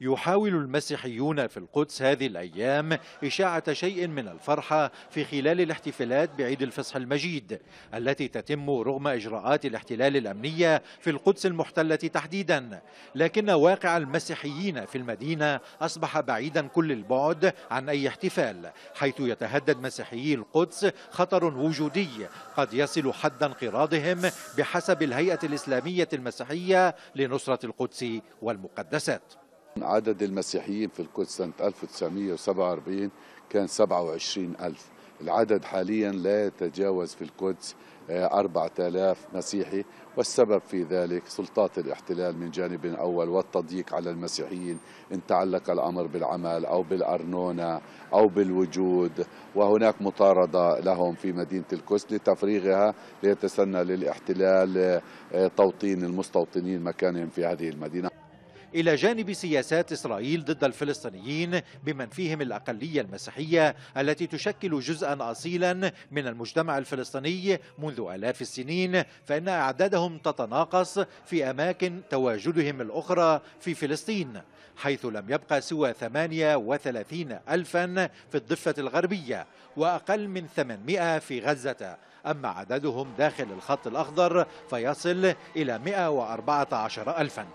يحاول المسيحيون في القدس هذه الأيام إشاعة شيء من الفرحة في خلال الاحتفالات بعيد الفصح المجيد التي تتم رغم إجراءات الاحتلال الأمنية في القدس المحتلة تحديدا لكن واقع المسيحيين في المدينة أصبح بعيدا كل البعد عن أي احتفال حيث يتهدد مسيحيي القدس خطر وجودي قد يصل حد انقراضهم بحسب الهيئة الإسلامية المسيحية لنصرة القدس والمقدسات عدد المسيحيين في القدس سنة 1947 كان 27 ألف العدد حاليا لا يتجاوز في القدس 4000 آه، مسيحي والسبب في ذلك سلطات الاحتلال من جانب أول والتضييق على المسيحيين إن تعلق الأمر بالعمل أو بالأرنونة أو بالوجود وهناك مطاردة لهم في مدينة القدس لتفريغها ليتسنى للاحتلال آه، توطين المستوطنين مكانهم في هذه المدينة إلى جانب سياسات إسرائيل ضد الفلسطينيين بمن فيهم الأقلية المسيحية التي تشكل جزءا أصيلا من المجتمع الفلسطيني منذ آلاف السنين فإن أعدادهم تتناقص في أماكن تواجدهم الأخرى في فلسطين حيث لم يبقى سوى 38 ألفا في الضفة الغربية وأقل من 800 في غزة أما عددهم داخل الخط الأخضر فيصل إلى 114 ألفاً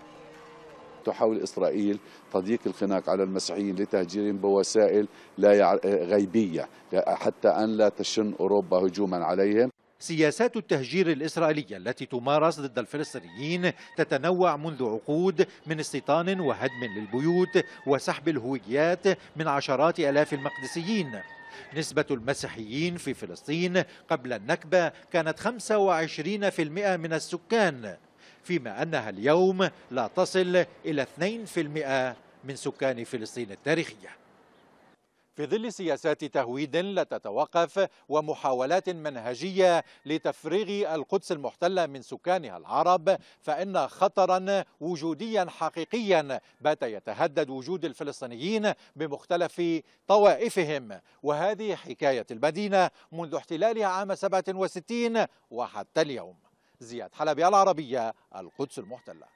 تحاول إسرائيل تضييق الخناق على المسيحيين لتهجيرهم بوسائل لا غيبية حتى أن لا تشن أوروبا هجوما عليهم سياسات التهجير الإسرائيلية التي تمارس ضد الفلسطينيين تتنوع منذ عقود من استيطان وهدم للبيوت وسحب الهويات من عشرات ألاف المقدسيين نسبة المسيحيين في فلسطين قبل النكبة كانت 25% من السكان فيما أنها اليوم لا تصل إلى 2% من سكان فلسطين التاريخية في ظل سياسات تهويد لا تتوقف ومحاولات منهجية لتفريغ القدس المحتلة من سكانها العرب فإن خطرا وجوديا حقيقيا بات يتهدد وجود الفلسطينيين بمختلف طوائفهم وهذه حكاية المدينة منذ احتلالها عام 67 وحتى اليوم زياد حلب العربية القدس المحتلة